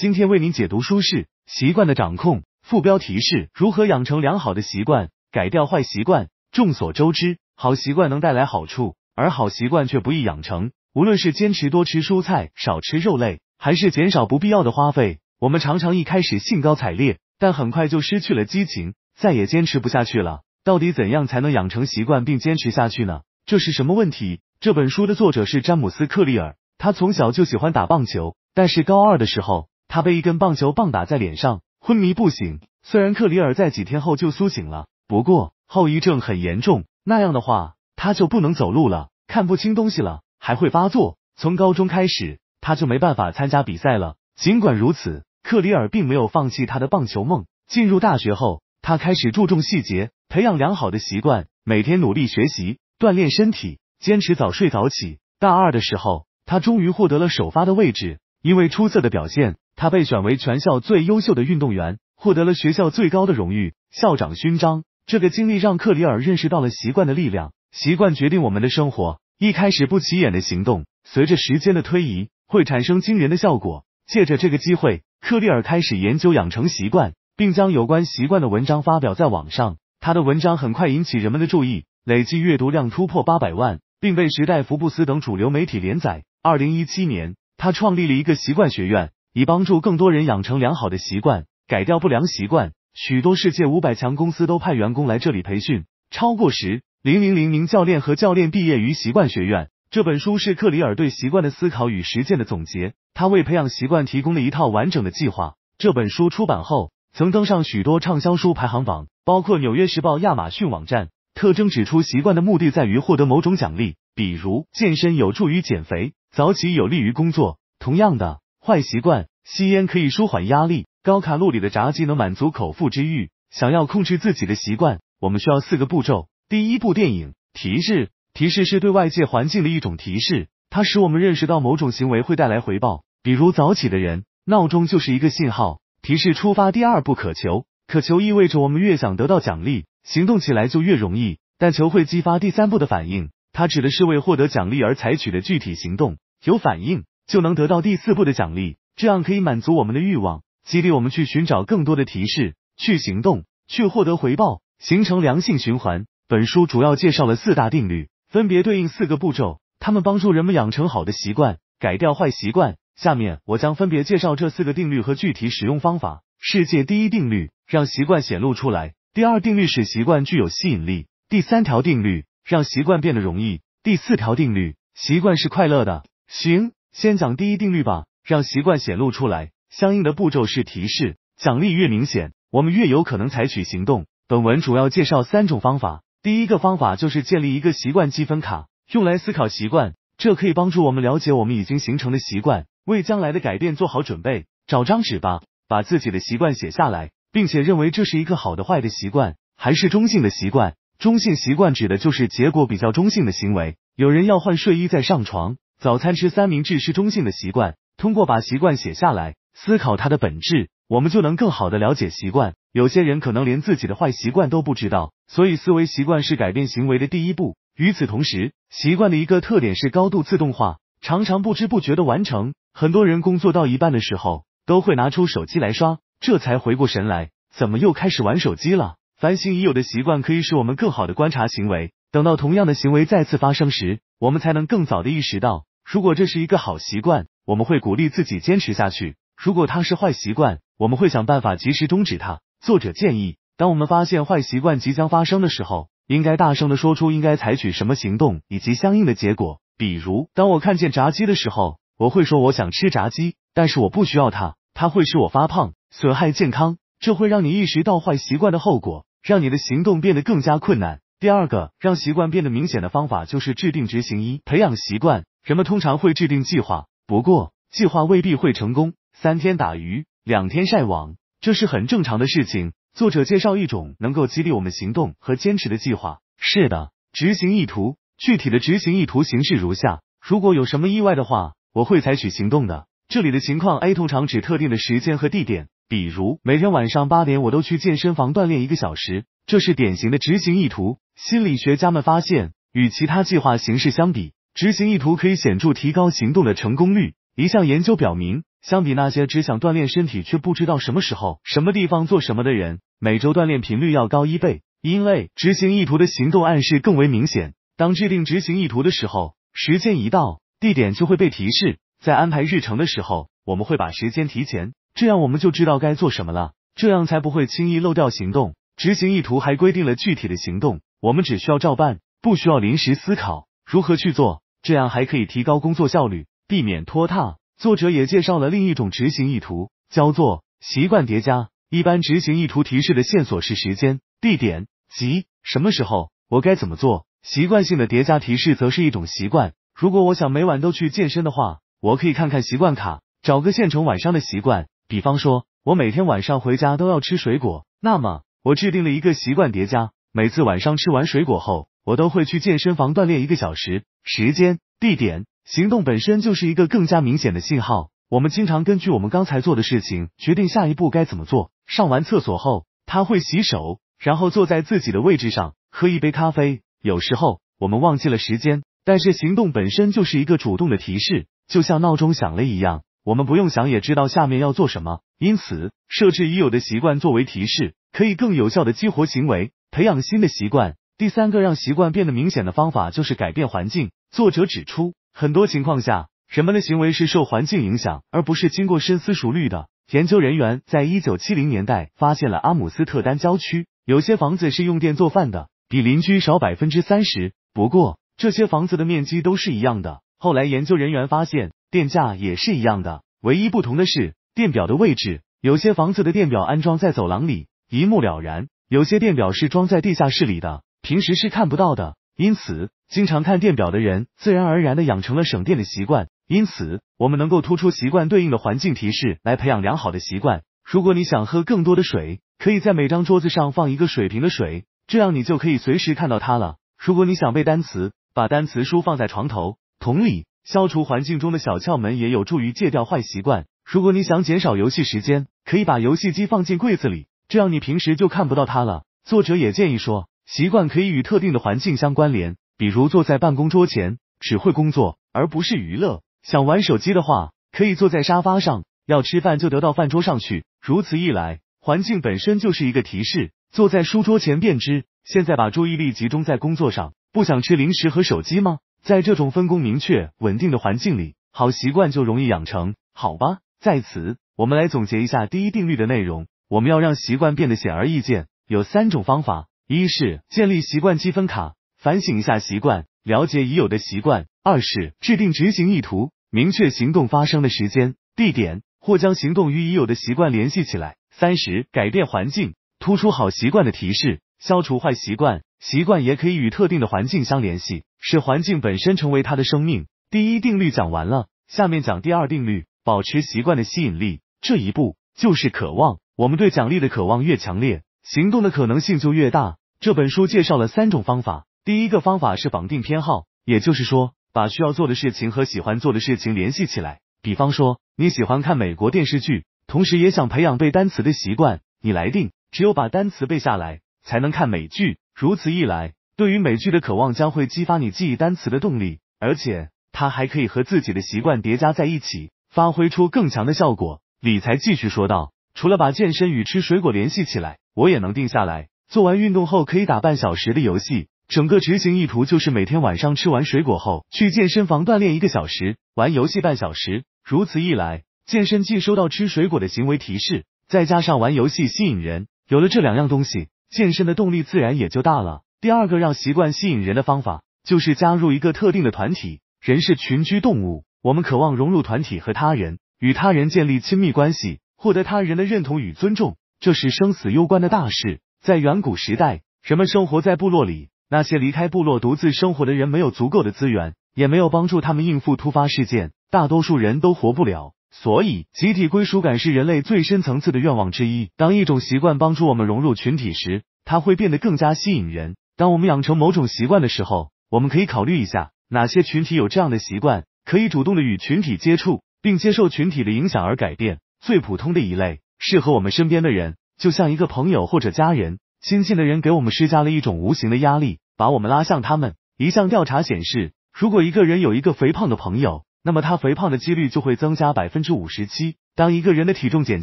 今天为您解读舒适习惯的掌控。副标题是：如何养成良好的习惯，改掉坏习惯。众所周知，好习惯能带来好处，而好习惯却不易养成。无论是坚持多吃蔬菜、少吃肉类，还是减少不必要的花费，我们常常一开始兴高采烈，但很快就失去了激情，再也坚持不下去了。到底怎样才能养成习惯并坚持下去呢？这是什么问题？这本书的作者是詹姆斯·克利尔，他从小就喜欢打棒球，但是高二的时候。他被一根棒球棒打在脸上，昏迷不醒。虽然克里尔在几天后就苏醒了，不过后遗症很严重。那样的话，他就不能走路了，看不清东西了，还会发作。从高中开始，他就没办法参加比赛了。尽管如此，克里尔并没有放弃他的棒球梦。进入大学后，他开始注重细节，培养良好的习惯，每天努力学习、锻炼身体，坚持早睡早起。大二的时候，他终于获得了首发的位置，因为出色的表现。他被选为全校最优秀的运动员，获得了学校最高的荣誉——校长勋章。这个经历让克里尔认识到了习惯的力量，习惯决定我们的生活。一开始不起眼的行动，随着时间的推移，会产生惊人的效果。借着这个机会，克里尔开始研究养成习惯，并将有关习惯的文章发表在网上。他的文章很快引起人们的注意，累计阅读量突破八百万，并被《时代》《福布斯》等主流媒体连载。二零一七年，他创立了一个习惯学院。以帮助更多人养成良好的习惯，改掉不良习惯。许多世界五百强公司都派员工来这里培训。超过十零零零名教练和教练毕业于习惯学院。这本书是克里尔对习惯的思考与实践的总结，他为培养习惯提供了一套完整的计划。这本书出版后，曾登上许多畅销书排行榜，包括《纽约时报》、亚马逊网站。特征指出，习惯的目的在于获得某种奖励，比如健身有助于减肥，早起有利于工作。同样的。坏习惯，吸烟可以舒缓压力，高卡路里的炸鸡能满足口腹之欲。想要控制自己的习惯，我们需要四个步骤。第一步，电影提示，提示是对外界环境的一种提示，它使我们认识到某种行为会带来回报。比如早起的人，闹钟就是一个信号，提示出发。第二步，渴求，渴求意味着我们越想得到奖励，行动起来就越容易。但求会激发第三步的反应，它指的是为获得奖励而采取的具体行动，有反应。就能得到第四步的奖励，这样可以满足我们的欲望，激励我们去寻找更多的提示，去行动，去获得回报，形成良性循环。本书主要介绍了四大定律，分别对应四个步骤，他们帮助人们养成好的习惯，改掉坏习惯。下面我将分别介绍这四个定律和具体使用方法。世界第一定律，让习惯显露出来；第二定律使习惯具有吸引力；第三条定律，让习惯变得容易；第四条定律，习惯是快乐的。行。先讲第一定律吧，让习惯显露出来。相应的步骤是提示，奖励越明显，我们越有可能采取行动。本文主要介绍三种方法。第一个方法就是建立一个习惯积分卡，用来思考习惯，这可以帮助我们了解我们已经形成的习惯，为将来的改变做好准备。找张纸吧，把自己的习惯写下来，并且认为这是一个好的、坏的习惯，还是中性的习惯。中性习惯指的就是结果比较中性的行为。有人要换睡衣再上床。早餐吃三明治是中性的习惯。通过把习惯写下来，思考它的本质，我们就能更好的了解习惯。有些人可能连自己的坏习惯都不知道，所以思维习惯是改变行为的第一步。与此同时，习惯的一个特点是高度自动化，常常不知不觉的完成。很多人工作到一半的时候，都会拿出手机来刷，这才回过神来，怎么又开始玩手机了？反省已有的习惯，可以使我们更好的观察行为。等到同样的行为再次发生时，我们才能更早的意识到。如果这是一个好习惯，我们会鼓励自己坚持下去；如果它是坏习惯，我们会想办法及时终止它。作者建议，当我们发现坏习惯即将发生的时候，应该大声的说出应该采取什么行动以及相应的结果。比如，当我看见炸鸡的时候，我会说我想吃炸鸡，但是我不需要它，它会使我发胖，损害健康，这会让你意识到坏习惯的后果，让你的行动变得更加困难。第二个，让习惯变得明显的方法就是制定执行一培养习惯。人们通常会制定计划，不过计划未必会成功。三天打鱼，两天晒网，这是很正常的事情。作者介绍一种能够激励我们行动和坚持的计划，是的，执行意图。具体的执行意图形式如下：如果有什么意外的话，我会采取行动的。这里的情况 A 通常指特定的时间和地点，比如每天晚上八点，我都去健身房锻炼一个小时，这是典型的执行意图。心理学家们发现，与其他计划形式相比，执行意图可以显著提高行动的成功率。一项研究表明，相比那些只想锻炼身体却不知道什么时候、什么地方做什么的人，每周锻炼频率要高一倍。因为执行意图的行动暗示更为明显。当制定执行意图的时候，时间一到，地点就会被提示。在安排日程的时候，我们会把时间提前，这样我们就知道该做什么了，这样才不会轻易漏掉行动。执行意图还规定了具体的行动，我们只需要照办，不需要临时思考如何去做。这样还可以提高工作效率，避免拖沓。作者也介绍了另一种执行意图，叫做习惯叠加。一般执行意图提示的线索是时间、地点及什么时候，我该怎么做。习惯性的叠加提示则是一种习惯。如果我想每晚都去健身的话，我可以看看习惯卡，找个现成晚上的习惯。比方说，我每天晚上回家都要吃水果，那么我制定了一个习惯叠加，每次晚上吃完水果后，我都会去健身房锻炼一个小时。时间、地点、行动本身就是一个更加明显的信号。我们经常根据我们刚才做的事情，决定下一步该怎么做。上完厕所后，他会洗手，然后坐在自己的位置上，喝一杯咖啡。有时候我们忘记了时间，但是行动本身就是一个主动的提示，就像闹钟响了一样，我们不用想也知道下面要做什么。因此，设置已有的习惯作为提示，可以更有效的激活行为，培养新的习惯。第三个让习惯变得明显的方法就是改变环境。作者指出，很多情况下，人们的行为是受环境影响，而不是经过深思熟虑的。研究人员在一九七零年代发现了阿姆斯特丹郊区，有些房子是用电做饭的，比邻居少百分之三十。不过，这些房子的面积都是一样的。后来，研究人员发现，电价也是一样的，唯一不同的是电表的位置。有些房子的电表安装在走廊里，一目了然；有些电表是装在地下室里的。平时是看不到的，因此经常看电表的人，自然而然的养成了省电的习惯。因此，我们能够突出习惯对应的环境提示，来培养良好的习惯。如果你想喝更多的水，可以在每张桌子上放一个水瓶的水，这样你就可以随时看到它了。如果你想背单词，把单词书放在床头，同理，消除环境中的小窍门也有助于戒掉坏习惯。如果你想减少游戏时间，可以把游戏机放进柜子里，这样你平时就看不到它了。作者也建议说。习惯可以与特定的环境相关联，比如坐在办公桌前只会工作，而不是娱乐。想玩手机的话，可以坐在沙发上；要吃饭就得到饭桌上去。如此一来，环境本身就是一个提示。坐在书桌前便知，现在把注意力集中在工作上，不想吃零食和手机吗？在这种分工明确、稳定的环境里，好习惯就容易养成。好吧，在此我们来总结一下第一定律的内容：我们要让习惯变得显而易见，有三种方法。一是建立习惯积分卡，反省一下习惯，了解已有的习惯；二是制定执行意图，明确行动发生的时间、地点，或将行动与已有的习惯联系起来；三是改变环境，突出好习惯的提示，消除坏习惯。习惯也可以与特定的环境相联系，使环境本身成为它的生命。第一定律讲完了，下面讲第二定律，保持习惯的吸引力。这一步就是渴望，我们对奖励的渴望越强烈，行动的可能性就越大。这本书介绍了三种方法。第一个方法是绑定偏好，也就是说，把需要做的事情和喜欢做的事情联系起来。比方说，你喜欢看美国电视剧，同时也想培养背单词的习惯，你来定。只有把单词背下来，才能看美剧。如此一来，对于美剧的渴望将会激发你记忆单词的动力，而且它还可以和自己的习惯叠加在一起，发挥出更强的效果。理财继续说道：“除了把健身与吃水果联系起来，我也能定下来。”做完运动后可以打半小时的游戏，整个执行意图就是每天晚上吃完水果后去健身房锻炼一个小时，玩游戏半小时。如此一来，健身既收到吃水果的行为提示，再加上玩游戏吸引人，有了这两样东西，健身的动力自然也就大了。第二个让习惯吸引人的方法就是加入一个特定的团体。人是群居动物，我们渴望融入团体和他人，与他人建立亲密关系，获得他人的认同与尊重，这是生死攸关的大事。在远古时代，人们生活在部落里。那些离开部落独自生活的人，没有足够的资源，也没有帮助他们应付突发事件，大多数人都活不了。所以，集体归属感是人类最深层次的愿望之一。当一种习惯帮助我们融入群体时，它会变得更加吸引人。当我们养成某种习惯的时候，我们可以考虑一下哪些群体有这样的习惯，可以主动的与群体接触，并接受群体的影响而改变。最普通的一类，适合我们身边的人。就像一个朋友或者家人，亲近的人给我们施加了一种无形的压力，把我们拉向他们。一项调查显示，如果一个人有一个肥胖的朋友，那么他肥胖的几率就会增加百分之五十七。当一个人的体重减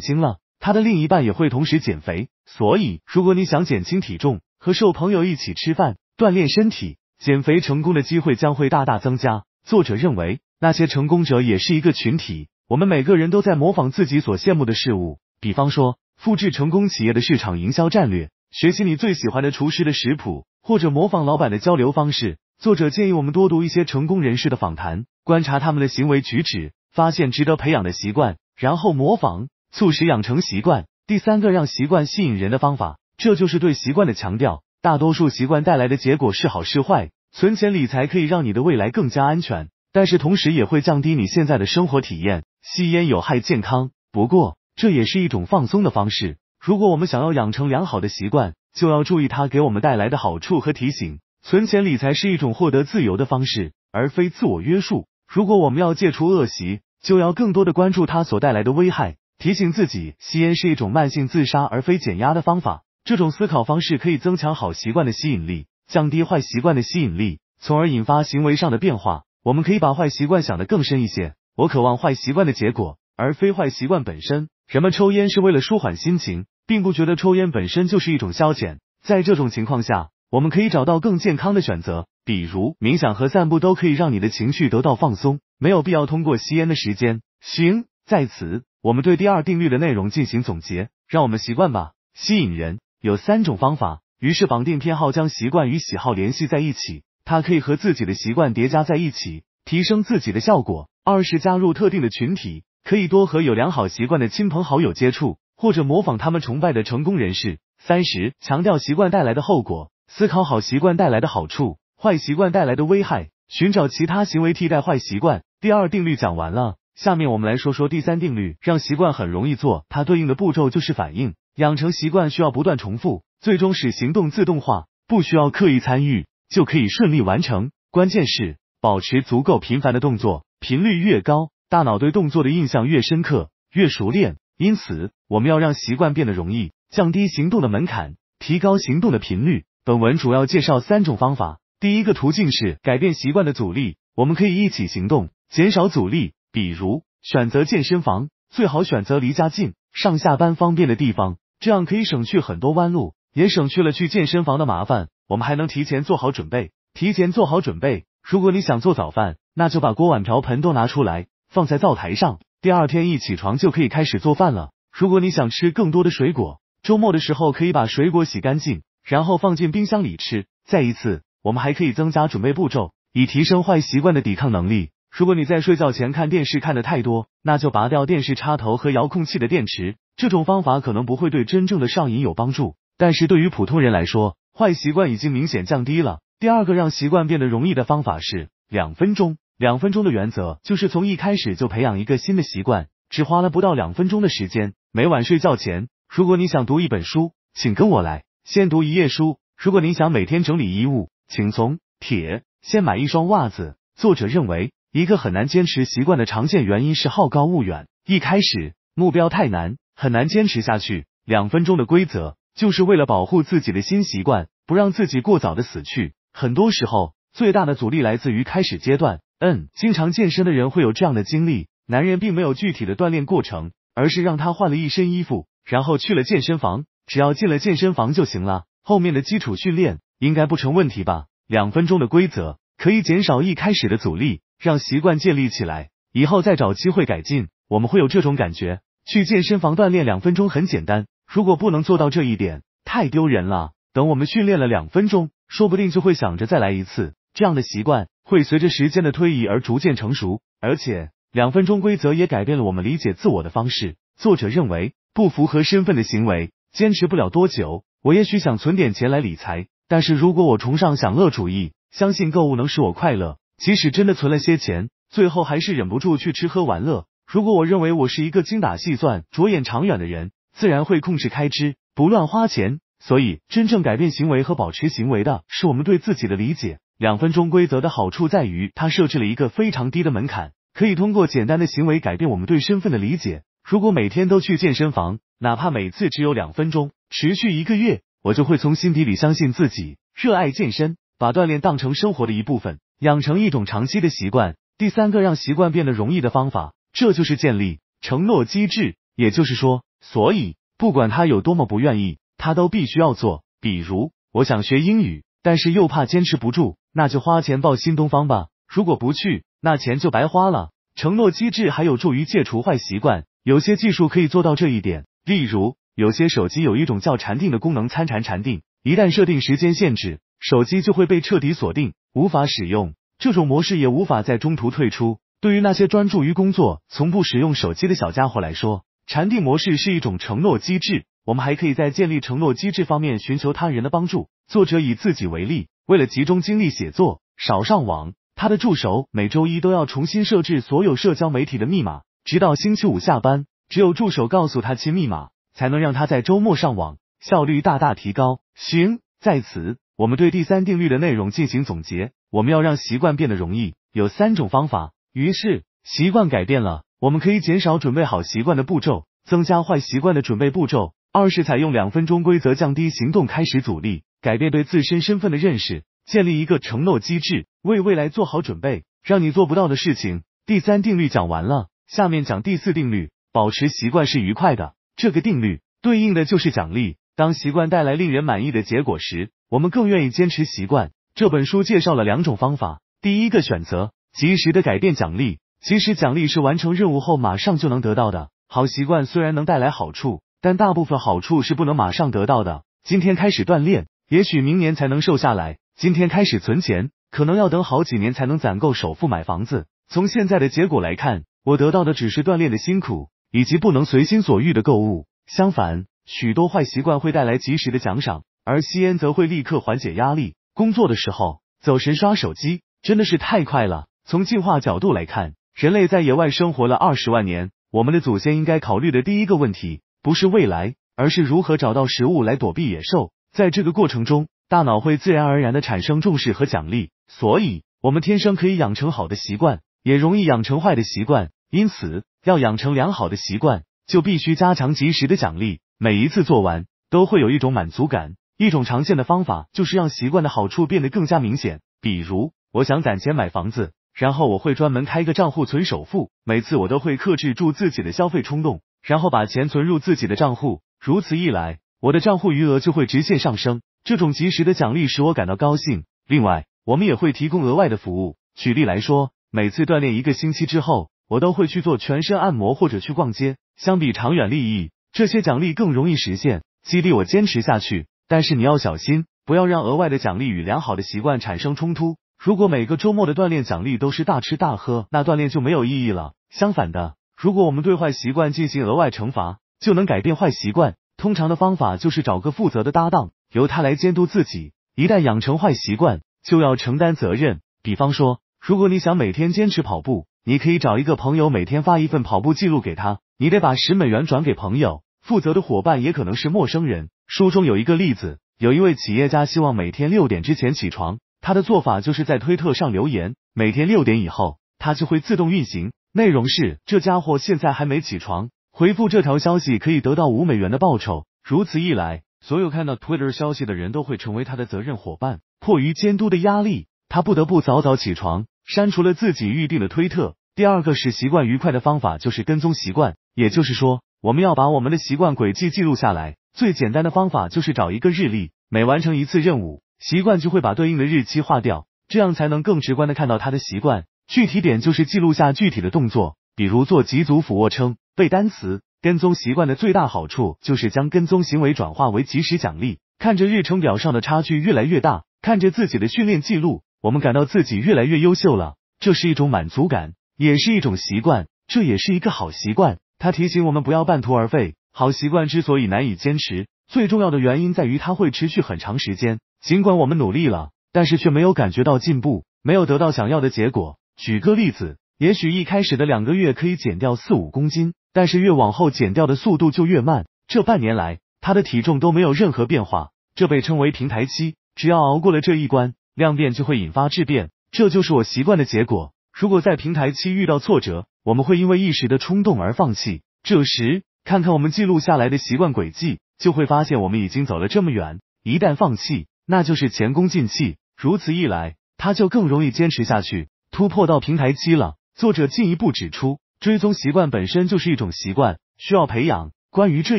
轻了，他的另一半也会同时减肥。所以，如果你想减轻体重，和瘦朋友一起吃饭、锻炼身体，减肥成功的机会将会大大增加。作者认为，那些成功者也是一个群体，我们每个人都在模仿自己所羡慕的事物，比方说。复制成功企业的市场营销战略，学习你最喜欢的厨师的食谱，或者模仿老板的交流方式。作者建议我们多读一些成功人士的访谈，观察他们的行为举止，发现值得培养的习惯，然后模仿，促使养成习惯。第三个让习惯吸引人的方法，这就是对习惯的强调。大多数习惯带来的结果是好是坏。存钱理财可以让你的未来更加安全，但是同时也会降低你现在的生活体验。吸烟有害健康，不过。这也是一种放松的方式。如果我们想要养成良好的习惯，就要注意它给我们带来的好处和提醒。存钱理财是一种获得自由的方式，而非自我约束。如果我们要戒除恶习，就要更多的关注它所带来的危害，提醒自己吸烟是一种慢性自杀，而非减压的方法。这种思考方式可以增强好习惯的吸引力，降低坏习惯的吸引力，从而引发行为上的变化。我们可以把坏习惯想得更深一些。我渴望坏习惯的结果，而非坏习惯本身。人们抽烟是为了舒缓心情，并不觉得抽烟本身就是一种消遣。在这种情况下，我们可以找到更健康的选择，比如冥想和散步都可以让你的情绪得到放松，没有必要通过吸烟的时间。行，在此，我们对第二定律的内容进行总结，让我们习惯吧。吸引人有三种方法：于是绑定偏好，将习惯与喜好联系在一起，它可以和自己的习惯叠加在一起，提升自己的效果；二是加入特定的群体。可以多和有良好习惯的亲朋好友接触，或者模仿他们崇拜的成功人士。三十强调习惯带来的后果，思考好习惯带来的好处，坏习惯带来的危害，寻找其他行为替代坏习惯。第二定律讲完了，下面我们来说说第三定律，让习惯很容易做。它对应的步骤就是反应，养成习惯需要不断重复，最终使行动自动化，不需要刻意参与就可以顺利完成。关键是保持足够频繁的动作，频率越高。大脑对动作的印象越深刻，越熟练。因此，我们要让习惯变得容易，降低行动的门槛，提高行动的频率。本文主要介绍三种方法。第一个途径是改变习惯的阻力，我们可以一起行动，减少阻力。比如，选择健身房，最好选择离家近、上下班方便的地方，这样可以省去很多弯路，也省去了去健身房的麻烦。我们还能提前做好准备。提前做好准备。如果你想做早饭，那就把锅碗瓢盆都拿出来。放在灶台上，第二天一起床就可以开始做饭了。如果你想吃更多的水果，周末的时候可以把水果洗干净，然后放进冰箱里吃。再一次，我们还可以增加准备步骤，以提升坏习惯的抵抗能力。如果你在睡觉前看电视看的太多，那就拔掉电视插头和遥控器的电池。这种方法可能不会对真正的上瘾有帮助，但是对于普通人来说，坏习惯已经明显降低了。第二个让习惯变得容易的方法是两分钟。两分钟的原则就是从一开始就培养一个新的习惯，只花了不到两分钟的时间。每晚睡觉前，如果你想读一本书，请跟我来，先读一页书；如果你想每天整理衣物，请从铁先买一双袜子。作者认为，一个很难坚持习惯的常见原因是好高骛远，一开始目标太难，很难坚持下去。两分钟的规则就是为了保护自己的新习惯，不让自己过早的死去。很多时候，最大的阻力来自于开始阶段。嗯，经常健身的人会有这样的经历。男人并没有具体的锻炼过程，而是让他换了一身衣服，然后去了健身房。只要进了健身房就行了，后面的基础训练应该不成问题吧？两分钟的规则可以减少一开始的阻力，让习惯建立起来，以后再找机会改进。我们会有这种感觉：去健身房锻炼两分钟很简单，如果不能做到这一点，太丢人了。等我们训练了两分钟，说不定就会想着再来一次。这样的习惯。会随着时间的推移而逐渐成熟，而且两分钟规则也改变了我们理解自我的方式。作者认为，不符合身份的行为坚持不了多久。我也许想存点钱来理财，但是如果我崇尚享乐主义，相信购物能使我快乐，即使真的存了些钱，最后还是忍不住去吃喝玩乐。如果我认为我是一个精打细算、着眼长远的人，自然会控制开支，不乱花钱。所以，真正改变行为和保持行为的，是我们对自己的理解。两分钟规则的好处在于，它设置了一个非常低的门槛，可以通过简单的行为改变我们对身份的理解。如果每天都去健身房，哪怕每次只有两分钟，持续一个月，我就会从心底里相信自己热爱健身，把锻炼当成生活的一部分，养成一种长期的习惯。第三个让习惯变得容易的方法，这就是建立承诺机制，也就是说，所以不管他有多么不愿意，他都必须要做。比如，我想学英语，但是又怕坚持不住。那就花钱报新东方吧。如果不去，那钱就白花了。承诺机制还有助于戒除坏习惯，有些技术可以做到这一点。例如，有些手机有一种叫禅定的功能，参禅禅定，一旦设定时间限制，手机就会被彻底锁定，无法使用。这种模式也无法在中途退出。对于那些专注于工作、从不使用手机的小家伙来说，禅定模式是一种承诺机制。我们还可以在建立承诺机制方面寻求他人的帮助。作者以自己为例。为了集中精力写作，少上网，他的助手每周一都要重新设置所有社交媒体的密码，直到星期五下班。只有助手告诉他新密码，才能让他在周末上网，效率大大提高。行，在此我们对第三定律的内容进行总结：我们要让习惯变得容易，有三种方法。于是，习惯改变了，我们可以减少准备好习惯的步骤，增加坏习惯的准备步骤。二是采用两分钟规则，降低行动开始阻力。改变对自身身份的认识，建立一个承诺机制，为未来做好准备，让你做不到的事情。第三定律讲完了，下面讲第四定律：保持习惯是愉快的。这个定律对应的就是奖励。当习惯带来令人满意的结果时，我们更愿意坚持习惯。这本书介绍了两种方法。第一个选择及时的改变奖励，其实奖励是完成任务后马上就能得到的。好习惯虽然能带来好处，但大部分好处是不能马上得到的。今天开始锻炼。也许明年才能瘦下来。今天开始存钱，可能要等好几年才能攒够首付买房子。从现在的结果来看，我得到的只是锻炼的辛苦，以及不能随心所欲的购物。相反，许多坏习惯会带来及时的奖赏，而吸烟则会立刻缓解压力。工作的时候走神刷手机真的是太快了。从进化角度来看，人类在野外生活了二十万年，我们的祖先应该考虑的第一个问题不是未来，而是如何找到食物来躲避野兽。在这个过程中，大脑会自然而然的产生重视和奖励，所以我们天生可以养成好的习惯，也容易养成坏的习惯。因此，要养成良好的习惯，就必须加强及时的奖励。每一次做完，都会有一种满足感。一种常见的方法就是让习惯的好处变得更加明显。比如，我想攒钱买房子，然后我会专门开个账户存首付，每次我都会克制住自己的消费冲动，然后把钱存入自己的账户。如此一来。我的账户余额就会直线上升，这种及时的奖励使我感到高兴。另外，我们也会提供额外的服务。举例来说，每次锻炼一个星期之后，我都会去做全身按摩或者去逛街。相比长远利益，这些奖励更容易实现，激励我坚持下去。但是你要小心，不要让额外的奖励与良好的习惯产生冲突。如果每个周末的锻炼奖励都是大吃大喝，那锻炼就没有意义了。相反的，如果我们对坏习惯进行额外惩罚，就能改变坏习惯。通常的方法就是找个负责的搭档，由他来监督自己。一旦养成坏习惯，就要承担责任。比方说，如果你想每天坚持跑步，你可以找一个朋友，每天发一份跑步记录给他，你得把十美元转给朋友。负责的伙伴也可能是陌生人。书中有一个例子，有一位企业家希望每天六点之前起床，他的做法就是在推特上留言，每天六点以后，他就会自动运行，内容是这家伙现在还没起床。回复这条消息可以得到五美元的报酬。如此一来，所有看到 Twitter 消息的人都会成为他的责任伙伴。迫于监督的压力，他不得不早早起床，删除了自己预定的推特。第二个使习惯愉快的方法，就是跟踪习惯。也就是说，我们要把我们的习惯轨迹记录下来。最简单的方法就是找一个日历，每完成一次任务，习惯就会把对应的日期划掉，这样才能更直观的看到他的习惯。具体点就是记录下具体的动作。比如做几组俯卧撑、背单词、跟踪习惯的最大好处就是将跟踪行为转化为及时奖励。看着日程表上的差距越来越大，看着自己的训练记录，我们感到自己越来越优秀了，这是一种满足感，也是一种习惯，这也是一个好习惯。它提醒我们不要半途而废。好习惯之所以难以坚持，最重要的原因在于它会持续很长时间，尽管我们努力了，但是却没有感觉到进步，没有得到想要的结果。举个例子。也许一开始的两个月可以减掉四五公斤，但是越往后减掉的速度就越慢。这半年来，他的体重都没有任何变化，这被称为平台期。只要熬过了这一关，量变就会引发质变，这就是我习惯的结果。如果在平台期遇到挫折，我们会因为一时的冲动而放弃。这时，看看我们记录下来的习惯轨迹，就会发现我们已经走了这么远。一旦放弃，那就是前功尽弃。如此一来，他就更容易坚持下去，突破到平台期了。作者进一步指出，追踪习惯本身就是一种习惯，需要培养。关于这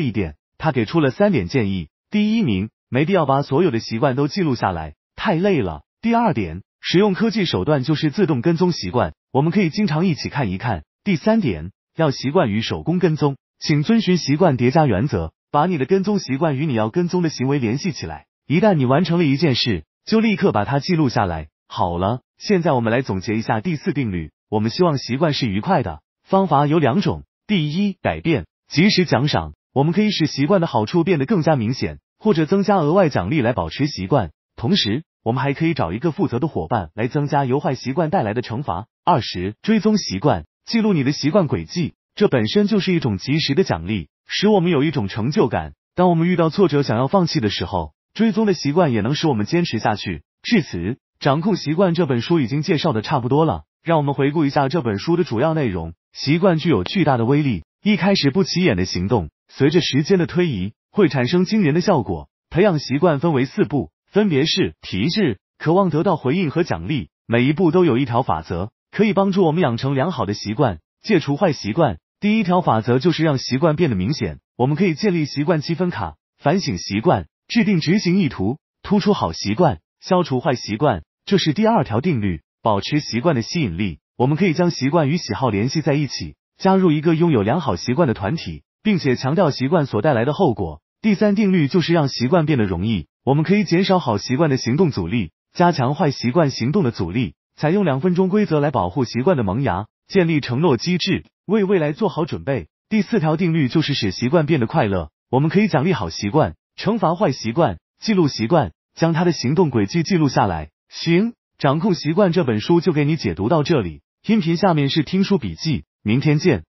一点，他给出了三点建议：第一，名没必要把所有的习惯都记录下来，太累了；第二点，使用科技手段就是自动跟踪习惯，我们可以经常一起看一看；第三点，要习惯于手工跟踪，请遵循习惯叠加原则，把你的跟踪习惯与你要跟踪的行为联系起来。一旦你完成了一件事，就立刻把它记录下来。好了，现在我们来总结一下第四定律。我们希望习惯是愉快的。方法有两种：第一，改变，及时奖赏。我们可以使习惯的好处变得更加明显，或者增加额外奖励来保持习惯。同时，我们还可以找一个负责的伙伴来增加由坏习惯带来的惩罚。二十，追踪习惯，记录你的习惯轨迹，这本身就是一种及时的奖励，使我们有一种成就感。当我们遇到挫折想要放弃的时候，追踪的习惯也能使我们坚持下去。至此，《掌控习惯》这本书已经介绍的差不多了。让我们回顾一下这本书的主要内容。习惯具有巨大的威力，一开始不起眼的行动，随着时间的推移，会产生惊人的效果。培养习惯分为四步，分别是提示、渴望得到回应和奖励。每一步都有一条法则，可以帮助我们养成良好的习惯，戒除坏习惯。第一条法则就是让习惯变得明显。我们可以建立习惯积分卡，反省习惯，制定执行意图，突出好习惯，消除坏习惯。这是第二条定律。保持习惯的吸引力，我们可以将习惯与喜好联系在一起，加入一个拥有良好习惯的团体，并且强调习惯所带来的后果。第三定律就是让习惯变得容易，我们可以减少好习惯的行动阻力，加强坏习惯行动的阻力，采用两分钟规则来保护习惯的萌芽，建立承诺机制，为未来做好准备。第四条定律就是使习惯变得快乐，我们可以奖励好习惯，惩罚坏习惯，记录习惯，将他的行动轨迹记录下来。行。掌控习惯这本书就给你解读到这里。音频下面是听书笔记，明天见。